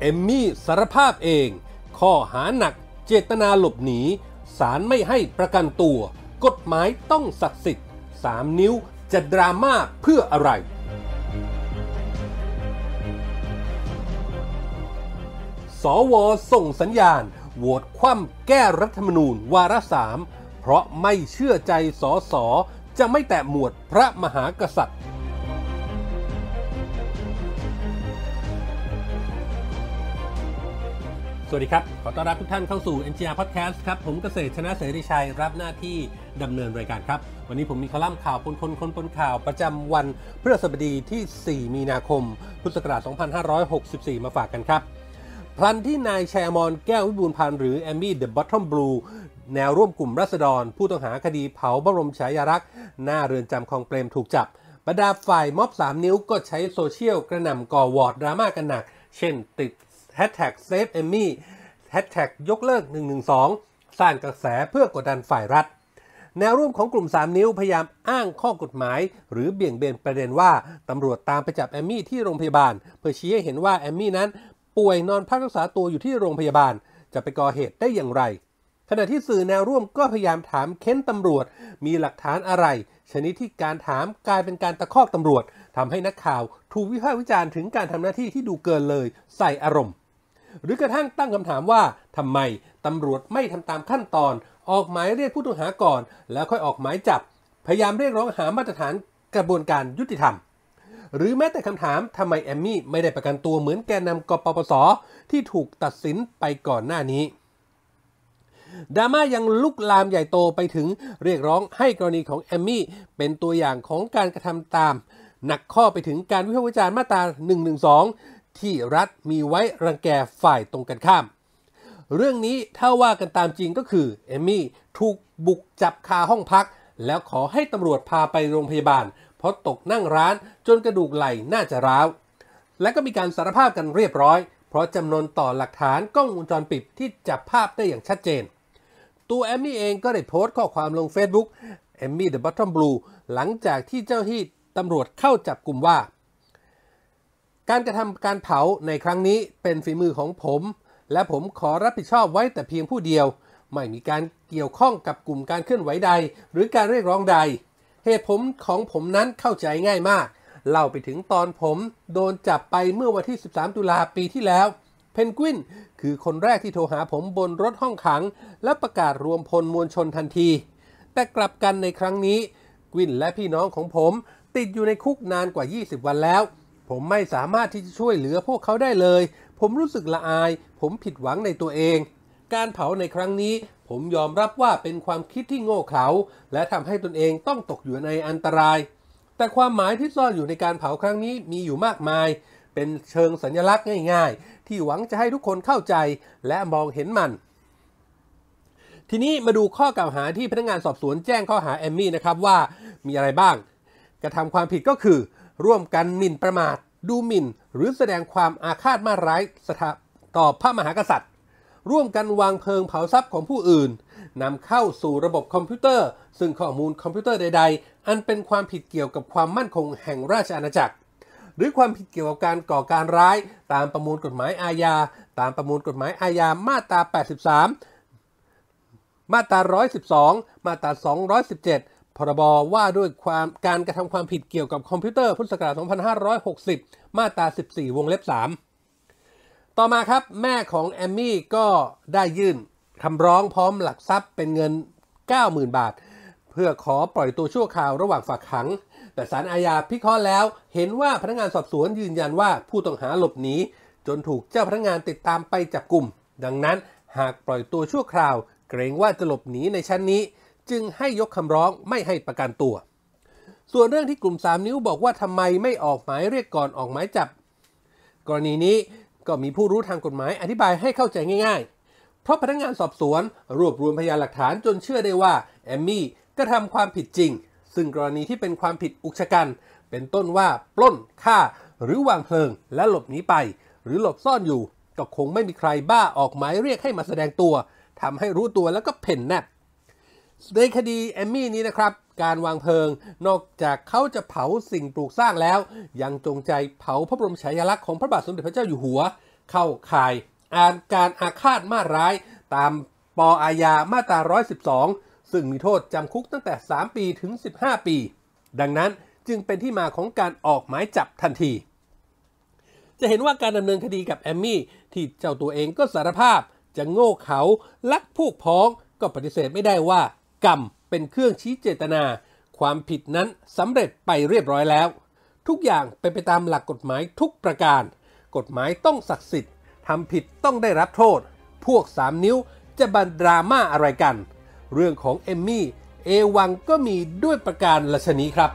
เอมมี่สารภาพเองข้อหาหนักเจตนาหลบหนีศาลไม่ให้ประกันตัว กฎหมายต้องศักดิ์สิทธิ์สามนิ้วจะดราม่าเพื่ออะไร สว ส่งสัญญาณ โหวตคว่ำแก้รัฐธรรมนูญวาระสาม เพราะไม่เชื่อใจสสจะไม่แตะหมวดพระมหากษัตริย์สวัสดีครับ ขอต้อนรับทุกท่านเข้าสู่ NGR Podcast ครับ ผมเกษตรชนะเสรีชัยรับหน้าที่ดำเนินรายการครับ วันนี้ผมมีคอลัมน์ข่าวปนคนคนปนข่าวประจำวันพฤหัสบดีที่ 4 มีนาคม พุทธศักราช 2564 มาฝากกันครับ พลันที่นายแชมอนแก้ววิบูลพันธ์หรือ แอมมี่เดอะบอททอมบลูแนวร่วมกลุ่มรัษฎร ผู้ต้องหาคดีเผาบรมฉายารักษ์หน้าเรือนจำคลองเปรมถูกจับบรรดาฝ่ายม็อบ 3 นิ้วก็ใช้โซเชียลกระหน่ำก่อวอร์ดดราม่ากันหนัก เช่น ติดฮชแท็กเซฟเอมมี่แฮชแท็กยกเลิก112สร้างกระแสเพื่อกดดันฝ่ายรัฐ แนวร่วมของกลุ่ม 3 นิ้วพยายามอ้างข้อกฎหมาย หรือเบี่ยงเบนประเด็นว่าตำรวจตามไปจับแอมมี่ที่โรงพยาบาล เพื่อชี้ให้เห็นว่าแอมมี่นั้นป่วยนอนพักรักษาตัวอยู่ที่โรงพยาบาล จะไปก่อเหตุได้อย่างไร ขณะที่สื่อแนวร่วมก็พยายามถามเค้นตำรวจมีหลักฐานอะไร ชนิดที่การถามกลายเป็นการตะคอกตำรวจทำให้นักข่าวถูกวิพากษ์วิจารณ์ถึงการทำหน้าที่ที่ดูเกินเลย ใส่อารมณ์หรือกระทั่งตั้งคำถามว่า ทำไมตำรวจไม่ทำตามขั้นตอน ออกหมายเรียกผู้ต้องหาก่อน แล้วค่อยออกหมายจับพยายามเรียกร้องหามาตรฐานกระบวนการยุติธรรมหรือแม้แต่คำถามทำไมแอมมี่ไม่ได้ประกันตัวเหมือนแกนนำกปปส ที่ถูกตัดสินไปก่อนหน้านี้ดราม่ายังลุกลามใหญ่โตไปถึงเรียกร้องให้กรณีของแอมมี่เป็นตัวอย่างของการกระทำตามหนักข้อไปถึงการวิพากษ์วิจารณ์มาตรา112ที่รัฐมีไว้รังแกฝ่ายตรงกันข้าม เรื่องนี้ถ้าว่ากันตามจริงก็คือ เอมี่ถูกบุกจับคาห้องพัก แล้วขอให้ตำรวจพาไปโรงพยาบาล เพราะตกนั่งร้านจนกระดูกไหล่น่าจะร้าว และก็มีการสารภาพกันเรียบร้อย เพราะจำนวนต่อหลักฐานกล้องวงจรปิดที่จับภาพได้อย่างชัดเจน ตัวเอมี่เองก็ได้โพสต์ข้อความลง Facebook อมมี่เดอะบัตทอมบลูหลังจากที่เจ้าที่ตำรวจเข้าจับกลุ่มว่าการกระทำการเผาในครั้งนี้เป็นฝีมือของผม และผมขอรับผิดชอบไว้แต่เพียงผู้เดียว ไม่มีการเกี่ยวข้องกับกลุ่มการเคลื่อนไหวใด หรือการเรียกร้องใด เหตุผลของผมนั้นเข้าใจง่ายมากเล่าไปถึงตอนผมโดนจับไปเมื่อวันที่ 13 ตุลาปีที่แล้ว เพนกวิน คือคนแรกที่โทรหาผมบนรถห้องขัง และประกาศรวมพลมวลชนทันที แต่กลับกันในครั้งนี้กวินและพี่น้องของผมติดอยู่ในคุกนานกว่า 20 วันแล้วผมไม่สามารถที่จะช่วยเหลือพวกเขาได้เลย ผมรู้สึกละอาย ผมผิดหวังในตัวเอง การเผาในครั้งนี้ ผมยอมรับว่าเป็นความคิดที่โง่เขลาและทำให้ตนเองต้องตกอยู่ในอันตราย แต่ความหมายที่ซ่อนอยู่ในการเผาครั้งนี้มีอยู่มากมาย เป็นเชิงสัญลักษณ์ง่าย ๆ ที่หวังจะให้ทุกคนเข้าใจ และมองเห็นมัน ทีนี้มาดูข้อกล่าวหาที่พนักงานสอบสวนแจ้งข้อหาแอมมี่นะครับว่ามีอะไรบ้างกระทำความผิดก็คือร่วมกันหมิ่นประมาท ดูหมิ่น หรือแสดงความอาฆาตมาร้ายสถาต่อพระมหากษัตริย์ ร่วมกันวางเพลิงเผาทรัพย์ของผู้อื่นนำเข้าสู่ระบบคอมพิวเตอร์ซึ่งข้อมูลคอมพิวเตอร์ใด ๆ อันเป็นความผิดเกี่ยวกับความมั่นคงแห่งราชอาณาจักร หรือความผิดเกี่ยวกับการก่อการร้าย ตามประมวลกฎหมายอาญา ตามประมวลกฎหมายอาญา มาตรา 83มาตรา112มาตรา217พรบว่าด้วยความการกระทำความผิดเกี่ยวกับคอมพิวเตอร์พุทธศักราช 2560 มาตรา 14 วงเล็บ 3 ต่อมาครับแม่ของแอมมี่ก็ได้ยื่นคำร้องพร้อมหลักทรัพย์เป็นเงิน 90,000 บาท เพื่อขอปล่อยตัวชั่วคราวระหว่างฝากขัง แต่สารอาญาพิเคราะห์แล้ว เห็นว่าพนักงานสอบสวนยืนยันว่าผู้ต้องหาหลบหนีจนถูกเจ้าพนักงานติดตามไปจับกลุ่มดังนั้นหากปล่อยตัวชั่วคราวเกรงว่าจะหลบหนีในชั้นนี้จึงให้ยกคำร้องไม่ให้ประกันตัว ส่วนเรื่องที่กลุ่ม 3 นิ้วบอกว่าทำไมไม่ออกหมายเรียกก่อนออกหมายจับ กรณีนี้ก็มีผู้รู้ทางกฎหมายอธิบายให้เข้าใจง่ายๆ เพราะพนักงงานสอบสวน รวบรวมพยานหลักฐานจนเชื่อได้ว่า แอมมี่กระทำความผิดจริง ซึ่งกรณีที่เป็นความผิดอุกชะกัน เป็นต้นว่าปล้นฆ่า หรือวางเพลิง และหลบหนีไป หรือหลบซ่อนอยู่ก็คงไม่มีใครบ้าออกหมายเรียกให้มาแสดงตัวทำให้รู้ตัวแล้วก็เพ่นแนบในคดีแอมมี่นี้นะครับ การวางเพลิงนอกจากเขาจะเผาสิ่งปลูกสร้างแล้ว ยังจงใจเผาพระบรมฉายาลักษณ์ของพระบาทสมเด็จพระเจ้าอยู่หัว เข้าข่ายอาการอาฆาตมาร้าย ตามปออาญามาตรา112 ซึ่งมีโทษจำคุกตั้งแต่ 3 ปีถึง 15 ปี ดังนั้นจึงเป็นที่มาของการออกหมายจับทันที จะเห็นว่าการดำเนินคดีกับแอมมี่ที่เจ้าตัวเองก็สารภาพจะโง่เขาลักพวกพ้องก็ปฏิเสธไม่ได้ว่ารรมเป็นเครื่องชี้เจตนา ความผิดนั้นสำเร็จไปเรียบร้อยแล้ว ทุกอย่างเป็นไปตามหลักกฎหมายทุกประการ กฎหมายต้องศักดิ์สิทธิ์ทำผิดต้องได้รับโทษ พวกสามนิ้วจะบันดราม่าอะไรกัน เรื่องของเอมมี่ เอวังก็มีด้วยประการละชนีครับ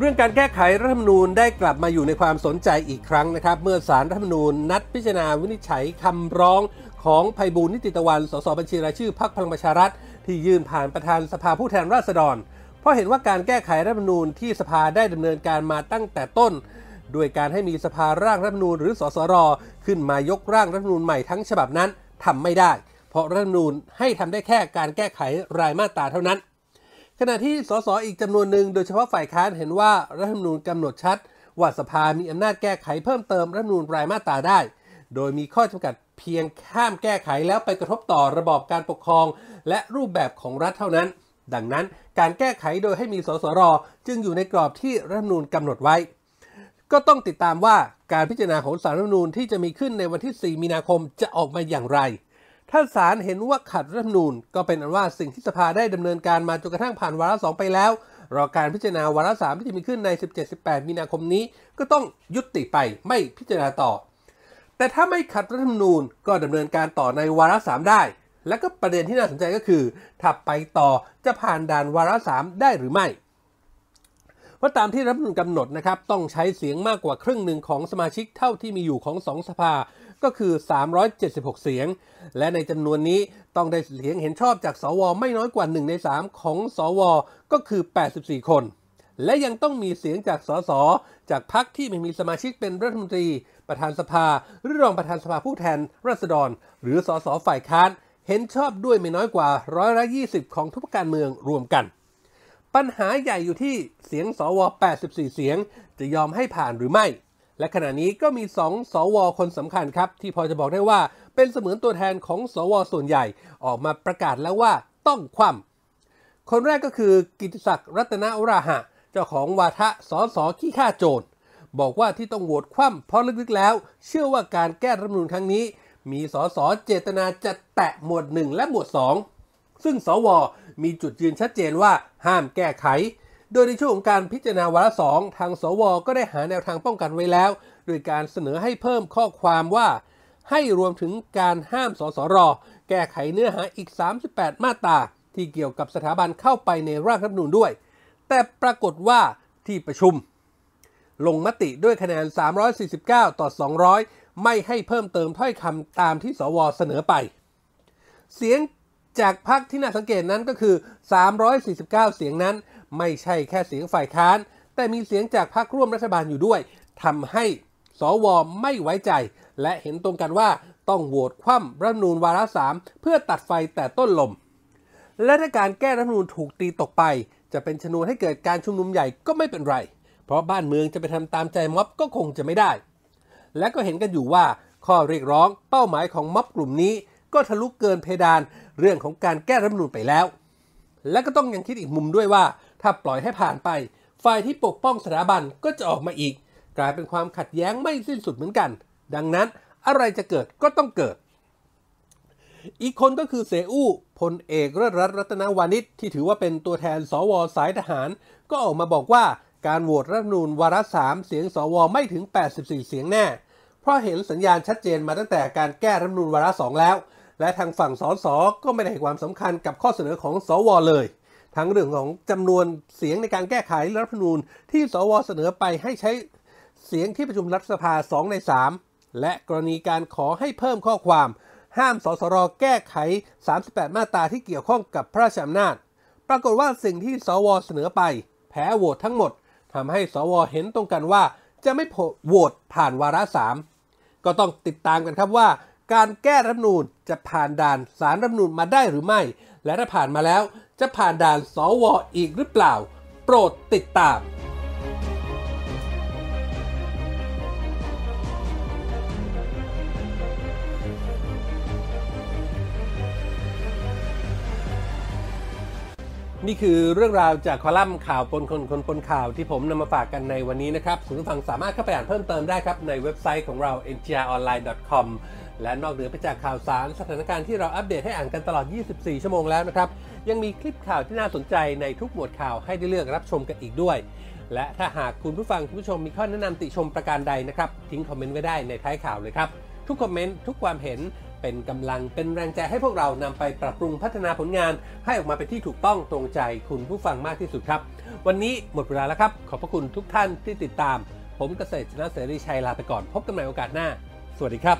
เรื่องการแก้ไขรัฐธรรมนูญได้กลับมาอยู่ในความสนใจอีกครั้งนะครับ เมื่อสารรัฐธรรมนูญนัดพิจารณาวินิจฉัยคำร้อง ของภัยบูลนิติตะวันสสบัญชีรายชื่อพรรคพลังประชารัฐที่ยื่นผ่านประธานสภาผู้แทนราษฎร เพราะเห็นว่าการแก้ไขรัฐธรรมนูญที่สภาได้ดำเนินการมาตั้งแต่ต้นโดยการให้มีสภาร่างรัฐธรรมนูญหรือสสรขึ้นมายกร่างรัฐธรรมนูญใหม่ทั้งฉบับนั้น ทำไม่ได้ เพราะรัฐธรรมนูญให้ทำได้แค่การแก้ไขรายมาตราเท่านั้นขณะที่สสอีกจำนวนหนึ่งโดยเฉพาะฝ่ายค้านเห็นว่ารัฐธรรมนูญกำหนดชัดว่าสภามีอำนาจแก้ไขเพิ่มเติมรัฐธรรมนูญรายมาตราได้ โดยมีข้อจำกัดเพียงข้ามแก้ไขแล้วไปกระทบต่อระบอบการปกครอง และรูปแบบของรัฐเท่านั้น ดังนั้นการแก้ไขโดยให้มีสสรจึงอยู่ในกรอบที่รัฐธรรมนูญกำหนดไว้ ก็ต้องติดตามว่าการพิจารณาของสารรัฐธรรมนูญที่จะมีขึ้นในวันที่ 4 มีนาคมจะออกมาอย่างไรถ้าศาลเห็นว่าขัดรัฐธรรมนูญก็เป็นอันว่าสิ่งที่สภาได้ดำเนินการมาจนกระทั่งผ่านวาระสองไปแล้วรอการพิจารณาวาระสามที่จะมีขึ้นใน 17-18มีนาคมนี้ ก็ต้องยุติไปไม่พิจารณาต่อ แต่ถ้าไม่ขัดรัฐธรรมนูญก็ดำเนินการต่อในวาระสามได้ และก็ประเด็นที่น่าสนใจก็คือถ้าไปต่อจะผ่านด่านวาระสามได้หรือไม่พราะตามที่รัฐมนูีกำหนดนะครับ ต้องใช้เสียงมากกว่าครึ่งหนึ่งของสมาชิกเท่าที่มีอยู่ของสองสภาก็คือ 376 เสียง และในจำนวนนี้ต้องได้เสียงเห็นชอบจากสวไม่น้อยกว่า1ใน3ของสวก็คือ 84 คน และยังต้องมีเสียงจากสสจากพรรคที่ไม่มีสมาชิกเป็นรัฐมนตรี ประธานสภาหรือรองประธานสภาผู้แทนราษฎร หรือสสฝ่ายค้านเห็นชอบด้วยไม่น้อยกว่าร้อยละยี่สิบของทุกการเมืองรวมกัน ปัญหาใหญ่อยู่ที่เสียงสว84 เสียงจะยอมให้ผ่านหรือไม่และขณะนี้ก็มี 2สวคนสำคัญครับ ที่พอจะบอกได้ว่าเป็นเสมือนตัวแทนของสวส่วนใหญ่ออกมาประกาศแล้วว่าต้องคว่ำคนแรกก็คือกิติศักดิ์รัตนอราหะ เจ้าของวาทะสอสอขี้ข้าโจรบอกว่าที่ต้องโหวตคว่ำเพราะลึกๆแล้ว เชื่อว่าการแก้รัฐมนูญครั้งนี้ มีสสเจตนาจะแตะหมวด1 และหมวด 2 ซึ่งสวมีจุดยืนชัดเจนว่า ห้ามแก้ไขโดยในช่วงการพิจารณาวาระสองทางสวก็ได้หาแนวทางป้องกันไว้แล้ว โดยการเสนอให้เพิ่มข้อความว่า ให้รวมถึงการห้ามสสรแก้ไขเนื้อหาอีก 38 มาตราที่เกี่ยวกับสถาบันเข้าไปในร่างรัฐธรรมนูญด้วย แต่ปรากฏว่าที่ประชุม ลงมติด้วยคะแนน 349 ต่อ 200 ไม่ให้เพิ่มเติมถ้อยคำตามที่สวเสนอไป เสียงจากพรรคที่น่าสังเกตนั้นก็คือ 349 เสียงนั้นไม่ใช่แค่เสียงฝ่ายค้าน แต่มีเสียงจากพรรคร่วมรัฐบาลอยู่ด้วย ทำให้สวไม่ไว้ใจ และเห็นตรงกันว่าต้องโหวตคว่ำรัฐมนูลวาระสาม เพื่อตัดไฟแต่ต้นลม และถ้าการแก้รัฐมนูลถูกตีตกไป จะเป็นชนวนให้เกิดการชุมนุมใหญ่ก็ไม่เป็นไรเพราะบ้านเมืองจะไปทำตามใจม็อบก็คงจะไม่ได้ และก็เห็นกันอยู่ว่าข้อเรียกร้องเป้าหมายของม็อบกลุ่มนี้ ก็ทะลุกเกินเพดานเรื่องของการแก้รัฐมนูลไปแล้ว และก็ต้องยังคิดอีกมุมด้วยว่าถ้าปล่อยให้ผ่านไป ฝ่ายที่ปกป้องสถาบันก็จะออกมาอีก กลายเป็นความขัดแย้งไม่สิ้นสุดเหมือนกัน ดังนั้นอะไรจะเกิดก็ต้องเกิด อีกคนก็คือเสอู้พลเอกรัต์รัตนวานิชที่ถือว่าเป็นตัวแทนสวสายทหาร ก็ออกมาบอกว่า การโหวตรัฐนูลวาระสามเสียงสวไม่ถึง 84 เสียงแน่ เพราะเห็นสัญญาณชัดเจนมาตั้งแต่การแก้รัฐนูลวาระสองแล้ว และทางฝั่งสสก็ไม่ได้ให้ความสำคัญกับข้อเสนอของสวเลยทั้งเรื่องของจำนวนเสียงในการแก้ไขรัฐธรรมนูญที่สวเสนอไปให้ใช้ เสียงที่ประชุมรัฐสภา2ใน3และกรณีการขอให้เพิ่มข้อความ ห้ามสสรแก้ไข 38 มาตราที่เกี่ยวข้องกับพระราชอำนาจ ปรากฏว่าสิ่งที่สวเสนอไปแพ้โหวตทั้งหมดทำให้สวเห็นตรงกันว่า จะไม่โหวตผ่านวาระ3ก็ต้องติดตามกันครับว่า การแก้รัฐนูนจะผ่านด่านสารรัฐนูนมาได้หรือไม่ และถ้าผ่านมาแล้วจะผ่านด่านสวออีกหรือเปล่า โปรดติดตาม นี่คือเรื่องราวจากคอลัมน์ข่าวปนคนคนปนข่าวที่ผมนำมาฝากกันในวันนี้นะครับคุณผู้ฟังสามารถเข้าไปอ่านเพิ่มเติมได้ครับ ในเว็บไซต์ของเรา ntronline.com และนอกเหนือไปจากข่าวสารสถานการณ์ที่เราอัปเดตให้อ่านกันตลอด 24 ชั่วโมงแล้วนะครับยังมีคลิปข่าวที่น่าสนใจในทุกหมวดข่าวให้ได้เลือกรับชมกันอีกด้วย และถ้าหากคุณผู้ฟัง คุณผู้ชมมีข้อแนะนำติชมประการใดนะครับทิ้งคอมเมนต์ไว้ได้ในท้ายข่าวเลยครับทุกคอมเมนต์ทุกความเห็นเป็นกำลังเป็นแรงใจให้พวกเรานำไปปรับปรุงพัฒนาผลงาน ให้ออกมาเป็นที่ถูกต้องตรงใจคุณผู้ฟังมากที่สุดครับ วันนี้หมดเวลาแล้วครับ ขอบพระคุณทุกท่านที่ติดตาม ผมเกษตรชนะเสรีชัยลาไปก่อนพบกันใหม่โอกาสหน้า สวัสดีครับ